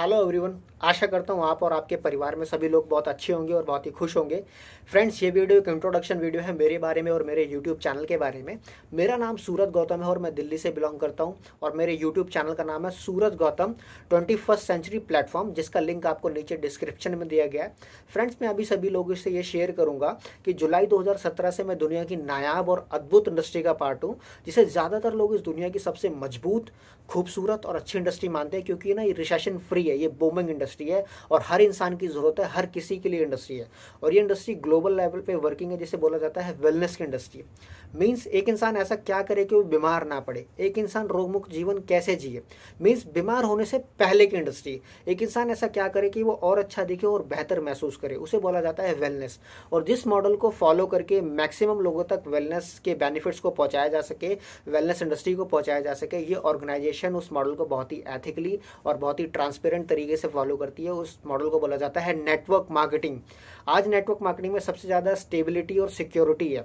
hello everyone आशा करता हूँ आप और आपके परिवार में सभी लोग बहुत अच्छे होंगे और बहुत ही खुश होंगे फ्रेंड्स ये वीडियो एक इंट्रोडक्शन वीडियो है मेरे बारे में और मेरे यूट्यूब चैनल के बारे में मेरा नाम सूरज गौतम है और मैं दिल्ली से बिलोंग करता हूँ और मेरे यूट्यूब चैनल का नाम है Suraj Gautam twenty century platform जिसका लिंक आपको नीचे डिस्क्रिप्शन में दिया गया है फ्रेंड्स मैं अभी सभी लोगों से ये शेयर करूँगा कि जुलाई दो से मैं दुनिया की नायाब और अद्भुत इंडस्ट्री का पार्ट हूँ जिसे ज़्यादातर लोग इस दुनिया की सबसे मजबूत खूबसूरत और अच्छी इंडस्ट्री मानते हैं क्योंकि ना ये रिसेशन फ्री इंडस्ट्री है ये बोमिंग इंडस्ट्री है और हर इंसान की ज़रूरत है हर किसी के लिए इंडस्ट्री है और ये इंडस्ट्री ग्लोबल लेवल पे वर्किंग है जिसे बोला जाता है वेलनेस की इंडस्ट्री मीन्स एक इंसान ऐसा क्या करे कि वो बीमार ना पड़े एक इंसान रोगमुक्त जीवन कैसे जिए मीन्स बीमार होने से पहले की इंडस्ट्री एक इंसान ऐसा क्या करे कि वो और अच्छा दिखे और बेहतर महसूस करे उसे बोला जाता है वेलनेस और जिस मॉडल को फॉलो करके मैक्सिमम लोगों तक वेलनेस के बेनिफिट्स को पहुँचाया जा सके वेलनेस इंडस्ट्री को पहुँचाया जा सके ये ऑर्गेनाइजेशन उस मॉडल को बहुत ही एथिकली और बहुत ही ट्रांसपेरेंट डिफरेंट तरीके से फॉलो करती है उस मॉडल को बोला जाता है नेटवर्क मार्केटिंग आज नेटवर्क मार्केटिंग में सबसे ज़्यादा स्टेबिलिटी और सिक्योरिटी है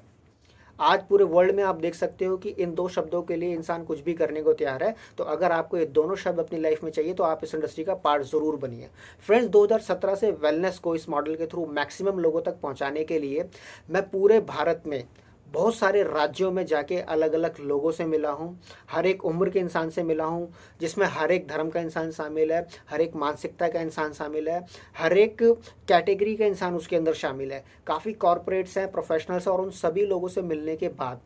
आज पूरे वर्ल्ड में आप देख सकते हो कि इन दो शब्दों के लिए इंसान कुछ भी करने को तैयार है तो अगर आपको ये दोनों शब्द अपनी लाइफ में चाहिए तो आप इस इंडस्ट्री का पार्ट जरूर बनिए फ्रेंड्स 2017 से वेलनेस को इस मॉडल के थ्रू मैक्सिमम लोगों तक पहुंचाने के लिए मैं पूरे भारत में बहुत सारे राज्यों में जाके अलग अलग लोगों से मिला हूँ हर एक उम्र के इंसान से मिला हूँ जिसमें हर एक धर्म का इंसान शामिल है हर एक मानसिकता का इंसान शामिल है हर एक कैटेगरी का इंसान उसके अंदर शामिल है काफ़ी कॉरपोरेट्स हैं प्रोफेशनल्स हैं और उन सभी लोगों से मिलने के बाद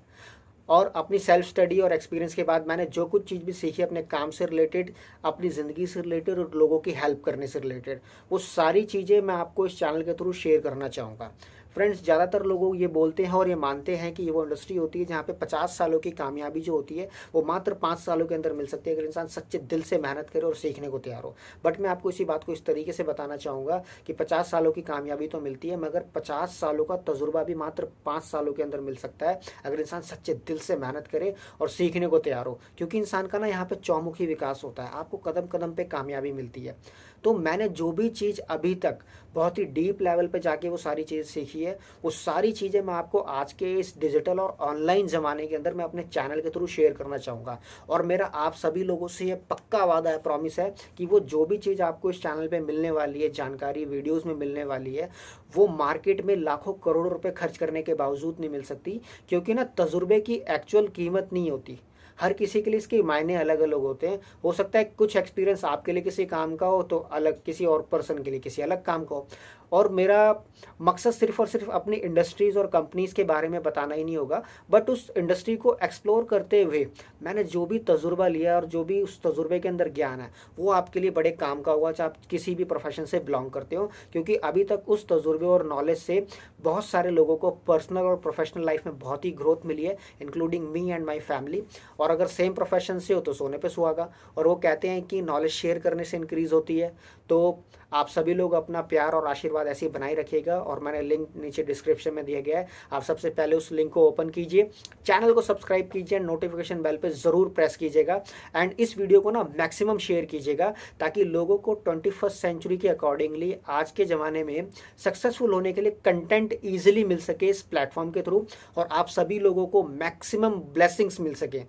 और अपनी सेल्फ स्टडी और एक्सपीरियंस के बाद मैंने जो कुछ चीज़ भी सीखी अपने काम से रिलेटेड अपनी ज़िंदगी से रिलेटेड और लोगों की हेल्प करने से रिलेटेड वो सारी चीज़ें मैं आपको इस चैनल के थ्रू शेयर करना चाहूँगा फ्रेंड्स ज़्यादातर लोगों ये बोलते हैं और ये मानते हैं कि ये वो इंडस्ट्री होती है जहाँ पे पचास सालों की कामयाबी जो होती है वो मात्र पाँच सालों के अंदर मिल सकती है अगर इंसान सच्चे दिल से मेहनत करे और सीखने को तैयार हो बट मैं आपको इसी बात को इस तरीके से बताना चाहूँगा कि पचास सालों की कामयाबी तो मिलती है मगर पचास सालों का तजुर्बा भी मात्र पाँच सालों के अंदर मिल सकता है अगर इंसान सच्चे दिल से मेहनत करे और सीखने को तैयार हो क्योंकि इंसान का ना यहाँ पर चौमुखी विकास होता है आपको कदम कदम पर कामयाबी मिलती है तो मैंने जो भी चीज़ अभी तक बहुत ही डीप लेवल पे जाके वो सारी चीज़ सीखी है वो सारी चीज़ें मैं आपको आज के इस डिजिटल और ऑनलाइन ज़माने के अंदर मैं अपने चैनल के थ्रू शेयर करना चाहूँगा और मेरा आप सभी लोगों से ये पक्का वादा है प्रॉमिस है कि वो जो भी चीज़ आपको इस चैनल पर मिलने वाली है जानकारी वीडियोज़ में मिलने वाली है वो मार्केट में लाखों करोड़ों रुपये खर्च करने के बावजूद नहीं मिल सकती क्योंकि ना तजुर्बे की एक्चुअल कीमत नहीं होती हर किसी के लिए इसके मायने अलग अलग होते हैं हो सकता है कुछ एक्सपीरियंस आपके लिए किसी काम का हो तो अलग किसी और पर्सन के लिए किसी अलग काम का हो और मेरा मकसद सिर्फ और सिर्फ अपनी इंडस्ट्रीज़ और कंपनीज़ के बारे में बताना ही नहीं होगा बट उस इंडस्ट्री को एक्सप्लोर करते हुए मैंने जो भी तजुर्बा लिया और जो भी उस तजुर्बे के अंदर ज्ञान है वो आपके लिए बड़े काम का हुआ चाहे आप किसी भी प्रोफेशन से बिलोंग करते हो क्योंकि अभी तक उस तजुर्बे और नॉलेज से बहुत सारे लोगों को पर्सनल और प्रोफेशनल लाइफ में बहुत ही ग्रोथ मिली है including me and my family और अगर सेम प्रोफेशन से हो तो सोने पर सुहागा और वो कहते हैं कि नॉलेज शेयर करने से इंक्रीज़ होती है तो आप सभी लोग अपना प्यार और आशीर्वाद बाद ऐसे ही बनाए रखिएगा और मैंने लिंक नीचे डिस्क्रिप्शन में दिया गया है आप सबसे पहले उस लिंक को ओपन कीजिए चैनल को सब्सक्राइब कीजिए नोटिफिकेशन बेल पर ज़रूर प्रेस कीजिएगा एंड इस वीडियो को ना मैक्सिमम शेयर कीजिएगा ताकि लोगों को ट्वेंटी सेंचुरी के अकॉर्डिंगली आज के ज़माने में सक्सेसफुल होने के लिए कंटेंट ईजिली मिल सके इस प्लेटफॉर्म के थ्रू और आप सभी लोगों को मैक्सिमम ब्लेसिंग्स मिल सकें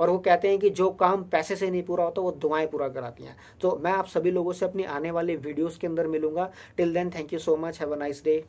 और वो कहते हैं कि जो काम पैसे से नहीं पूरा होता वो दुआएं पूरा कराती हैं तो मैं आप सभी लोगों से अपनी आने वाली वीडियोज़ के अंदर मिलूंगा till then thank you so much have a nice day